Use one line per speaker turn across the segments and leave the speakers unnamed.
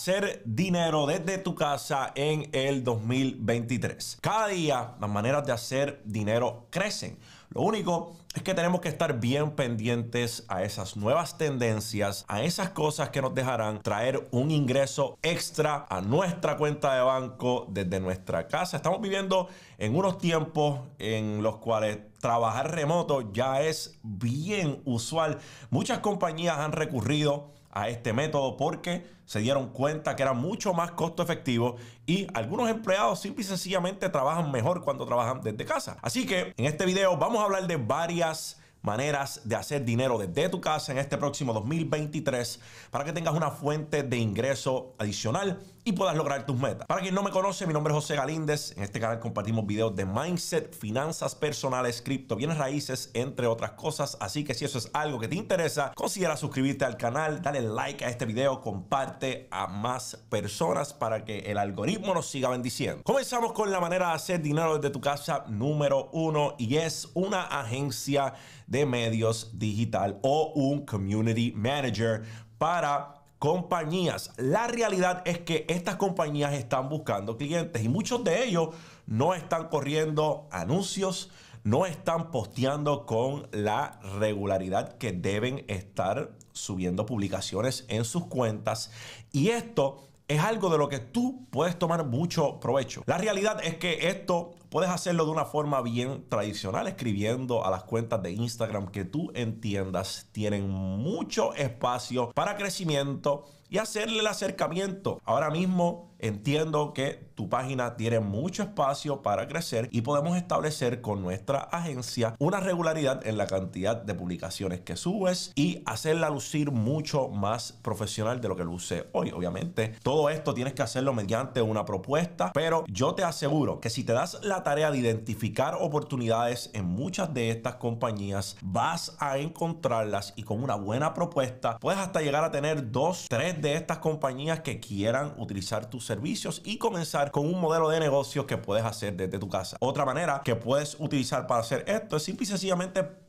hacer dinero desde tu casa en el 2023. Cada día las maneras de hacer dinero crecen. Lo único es que tenemos que estar bien pendientes a esas nuevas tendencias, a esas cosas que nos dejarán traer un ingreso extra a nuestra cuenta de banco desde nuestra casa. Estamos viviendo en unos tiempos en los cuales trabajar remoto ya es bien usual. Muchas compañías han recurrido a este método porque se dieron cuenta que era mucho más costo efectivo y algunos empleados simple y sencillamente trabajan mejor cuando trabajan desde casa. Así que en este video vamos a hablar de varias maneras de hacer dinero desde tu casa en este próximo 2023 para que tengas una fuente de ingreso adicional y puedas lograr tus metas. Para quien no me conoce, mi nombre es José Galíndez. En este canal compartimos videos de mindset, finanzas personales, cripto, bienes raíces, entre otras cosas. Así que si eso es algo que te interesa, considera suscribirte al canal, dale like a este video, comparte a más personas para que el algoritmo nos siga bendiciendo. Comenzamos con la manera de hacer dinero desde tu casa número uno y es una agencia de medios digital o un community manager para compañías. La realidad es que estas compañías están buscando clientes y muchos de ellos no están corriendo anuncios, no están posteando con la regularidad que deben estar subiendo publicaciones en sus cuentas. Y esto es algo de lo que tú puedes tomar mucho provecho. La realidad es que esto puedes hacerlo de una forma bien tradicional, escribiendo a las cuentas de Instagram que tú entiendas tienen mucho espacio para crecimiento y hacerle el acercamiento. Ahora mismo entiendo que tu página tiene mucho espacio para crecer y podemos establecer con nuestra agencia una regularidad en la cantidad de publicaciones que subes y hacerla lucir mucho más profesional de lo que luce hoy, obviamente. Todo esto tienes que hacerlo mediante una propuesta, pero yo te aseguro que si te das la tarea de identificar oportunidades en muchas de estas compañías, vas a encontrarlas y con una buena propuesta puedes hasta llegar a tener dos, tres de estas compañías que quieran utilizar tus servicios y comenzar con un modelo de negocio que puedes hacer desde tu casa. Otra manera que puedes utilizar para hacer esto es simple y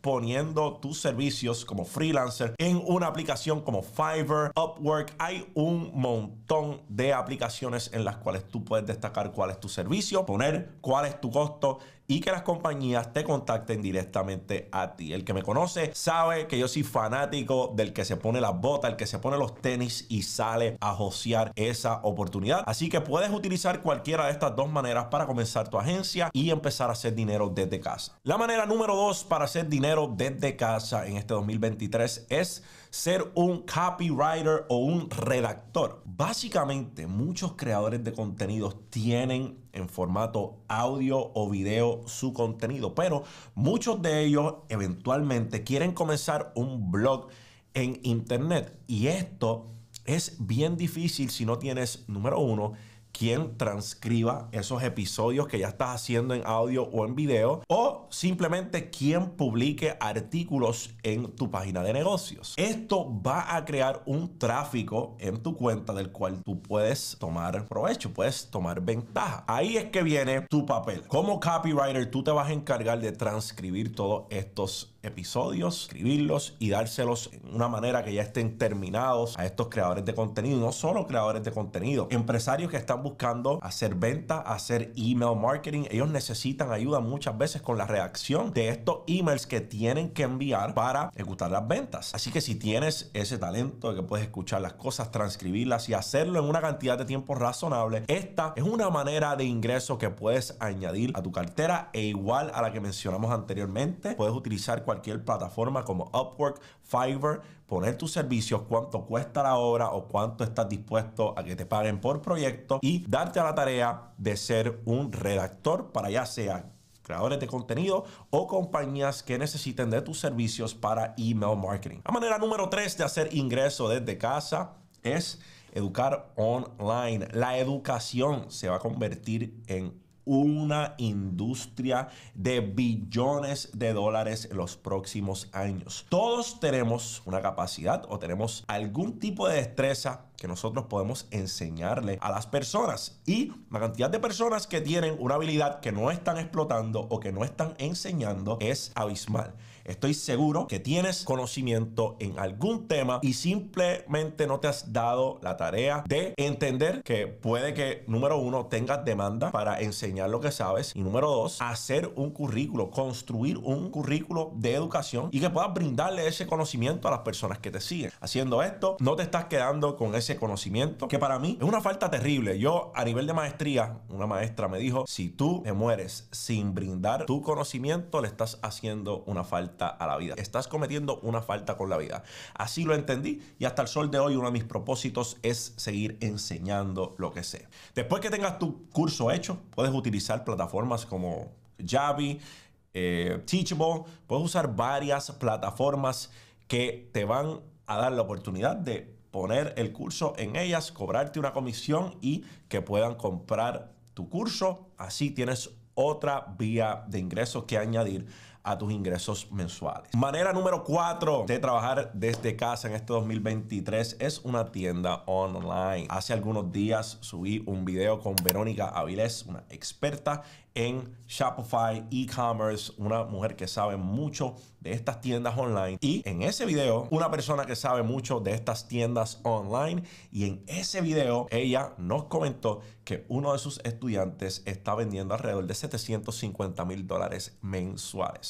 poniendo tus servicios como freelancer en una aplicación como Fiverr, Upwork. Hay un montón de aplicaciones en las cuales tú puedes destacar cuál es tu servicio, poner cuál es tu costo y que las compañías te contacten directamente a ti. El que me conoce sabe que yo soy fanático del que se pone la bota el que se pone los tenis y sale a josear esa oportunidad. Así que puedes utilizar cualquiera de estas dos maneras para comenzar tu agencia y empezar a hacer dinero desde casa. La manera número dos para hacer dinero desde casa en este 2023 es ser un copywriter o un redactor. Básicamente, muchos creadores de contenidos tienen en formato audio o video su contenido, pero muchos de ellos eventualmente quieren comenzar un blog en internet y esto es bien difícil si no tienes, número uno, quien transcriba esos episodios que ya estás haciendo en audio o en video o simplemente quien publique artículos en tu página de negocios. Esto va a crear un tráfico en tu cuenta del cual tú puedes tomar provecho, puedes tomar ventaja. Ahí es que viene tu papel. Como copywriter tú te vas a encargar de transcribir todos estos episodios, escribirlos y dárselos en una manera que ya estén terminados a estos creadores de contenido, no solo creadores de contenido, empresarios que están buscando hacer venta, hacer email marketing, ellos necesitan ayuda muchas veces con la reacción de estos emails que tienen que enviar para ejecutar las ventas. Así que si tienes ese talento de que puedes escuchar las cosas, transcribirlas y hacerlo en una cantidad de tiempo razonable, esta es una manera de ingreso que puedes añadir a tu cartera e igual a la que mencionamos anteriormente, puedes utilizar cualquier plataforma como Upwork, Fiverr, poner tus servicios, cuánto cuesta la obra o cuánto estás dispuesto a que te paguen por proyecto y darte a la tarea de ser un redactor para ya sea creadores de contenido o compañías que necesiten de tus servicios para email marketing. La manera número 3 de hacer ingreso desde casa es educar online. La educación se va a convertir en una industria de billones de dólares en los próximos años. Todos tenemos una capacidad o tenemos algún tipo de destreza que nosotros podemos enseñarle a las personas. Y la cantidad de personas que tienen una habilidad que no están explotando o que no están enseñando es abismal. Estoy seguro que tienes conocimiento en algún tema y simplemente no te has dado la tarea de entender que puede que, número uno, tengas demanda para enseñar lo que sabes y número dos, hacer un currículo, construir un currículo de educación y que puedas brindarle ese conocimiento a las personas que te siguen. Haciendo esto, no te estás quedando con ese conocimiento que para mí es una falta terrible. Yo a nivel de maestría, una maestra me dijo, si tú te mueres sin brindar tu conocimiento, le estás haciendo una falta a la vida. Estás cometiendo una falta con la vida. Así lo entendí y hasta el sol de hoy uno de mis propósitos es seguir enseñando lo que sé. Después que tengas tu curso hecho, puedes utilizar plataformas como Javi, eh, Teachable, puedes usar varias plataformas que te van a dar la oportunidad de poner el curso en ellas, cobrarte una comisión y que puedan comprar tu curso. Así tienes otra vía de ingresos que añadir a tus ingresos mensuales. Manera número 4 de trabajar desde casa en este 2023 es una tienda online. Hace algunos días subí un video con Verónica Avilés, una experta en Shopify e-commerce, una mujer que sabe mucho de estas tiendas online. Y en ese video, una persona que sabe mucho de estas tiendas online. Y en ese video, ella nos comentó que uno de sus estudiantes está vendiendo alrededor de 750 mil dólares mensuales.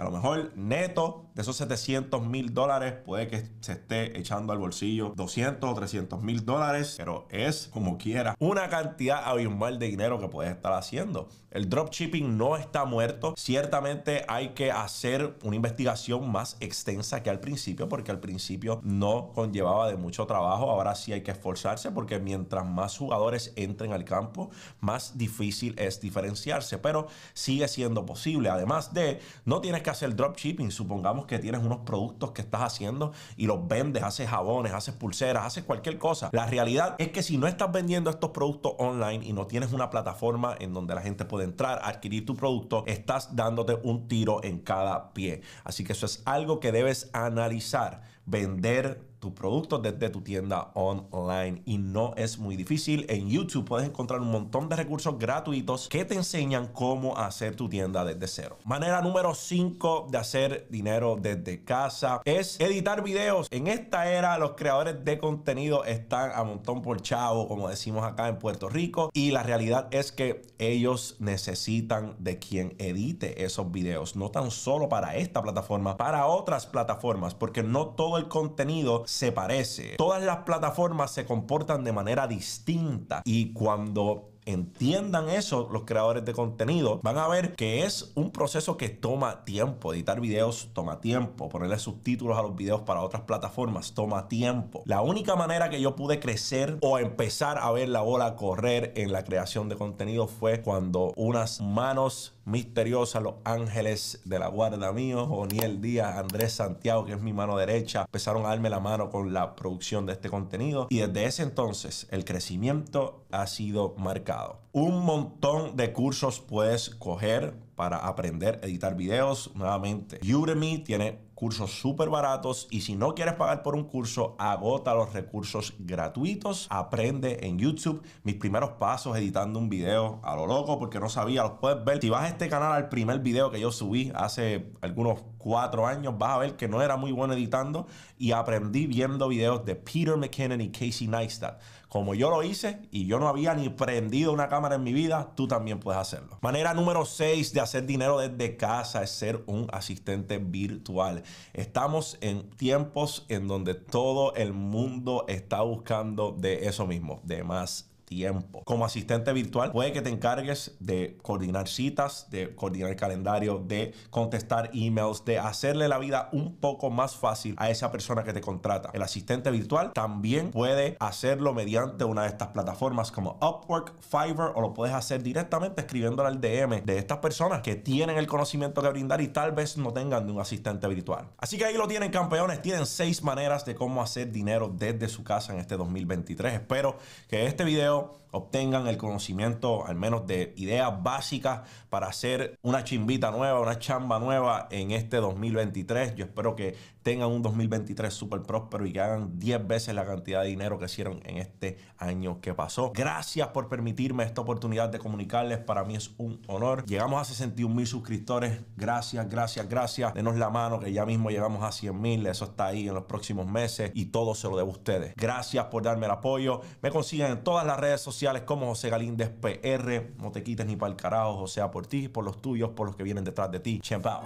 a lo mejor neto de esos 700 mil dólares puede que se esté echando al bolsillo 200 o 300 mil dólares, pero es como quiera una cantidad abismal de dinero que puedes estar haciendo. El dropshipping no está muerto. Ciertamente hay que hacer una investigación más extensa que al principio, porque al principio no conllevaba de mucho trabajo. Ahora sí hay que esforzarse porque mientras más jugadores entren al campo, más difícil es diferenciarse, pero sigue siendo posible. Además de, no tienes que hacer dropshipping. Supongamos que tienes unos productos que estás haciendo y los vendes, haces jabones, haces pulseras, haces cualquier cosa. La realidad es que si no estás vendiendo estos productos online y no tienes una plataforma en donde la gente puede entrar, a adquirir tu producto, estás dándote un tiro en cada pie. Así que eso es algo que debes analizar. Vender tus productos desde tu tienda online. Y no es muy difícil. En YouTube puedes encontrar un montón de recursos gratuitos que te enseñan cómo hacer tu tienda desde cero. Manera número 5 de hacer dinero desde casa es editar videos. En esta era los creadores de contenido están a montón por chavo, como decimos acá en Puerto Rico. Y la realidad es que ellos necesitan de quien edite esos videos. No tan solo para esta plataforma, para otras plataformas, porque no todo el contenido se parece. Todas las plataformas se comportan de manera distinta y cuando entiendan eso los creadores de contenido, van a ver que es un proceso que toma tiempo. Editar videos toma tiempo. Ponerle subtítulos a los videos para otras plataformas toma tiempo. La única manera que yo pude crecer o empezar a ver la bola correr en la creación de contenido fue cuando unas manos misteriosas, los ángeles de la guarda mío, el Díaz, Andrés Santiago, que es mi mano derecha, empezaron a darme la mano con la producción de este contenido. Y desde ese entonces el crecimiento ha sido marcado. Un montón de cursos puedes coger para aprender a editar videos. Nuevamente, Udemy tiene cursos súper baratos y si no quieres pagar por un curso, agota los recursos gratuitos, aprende en YouTube mis primeros pasos editando un video a lo loco porque no sabía, los puedes ver. Si vas a este canal al primer video que yo subí hace algunos cuatro años, vas a ver que no era muy bueno editando y aprendí viendo videos de Peter McKinnon y Casey Neistat. Como yo lo hice y yo no había ni prendido una cámara en mi vida, tú también puedes hacerlo. Manera número 6 de hacer hacer dinero desde casa es ser un asistente virtual. Estamos en tiempos en donde todo el mundo está buscando de eso mismo, de más tiempo. Como asistente virtual, puede que te encargues de coordinar citas, de coordinar el calendario, de contestar emails, de hacerle la vida un poco más fácil a esa persona que te contrata. El asistente virtual también puede hacerlo mediante una de estas plataformas como Upwork, Fiverr o lo puedes hacer directamente escribiéndole al DM de estas personas que tienen el conocimiento que brindar y tal vez no tengan de un asistente virtual. Así que ahí lo tienen campeones, tienen seis maneras de cómo hacer dinero desde su casa en este 2023. Espero que este video out obtengan el conocimiento, al menos de ideas básicas para hacer una chimbita nueva, una chamba nueva en este 2023. Yo espero que tengan un 2023 súper próspero y que hagan 10 veces la cantidad de dinero que hicieron en este año que pasó. Gracias por permitirme esta oportunidad de comunicarles. Para mí es un honor. Llegamos a 61 mil suscriptores. Gracias, gracias, gracias. Denos la mano que ya mismo llegamos a 100 mil. Eso está ahí en los próximos meses y todo se lo debo a ustedes. Gracias por darme el apoyo. Me consiguen en todas las redes sociales como José Galíndez PR. No te quites ni para el carajo, sea por ti, por los tuyos, por los que vienen detrás de ti. Champao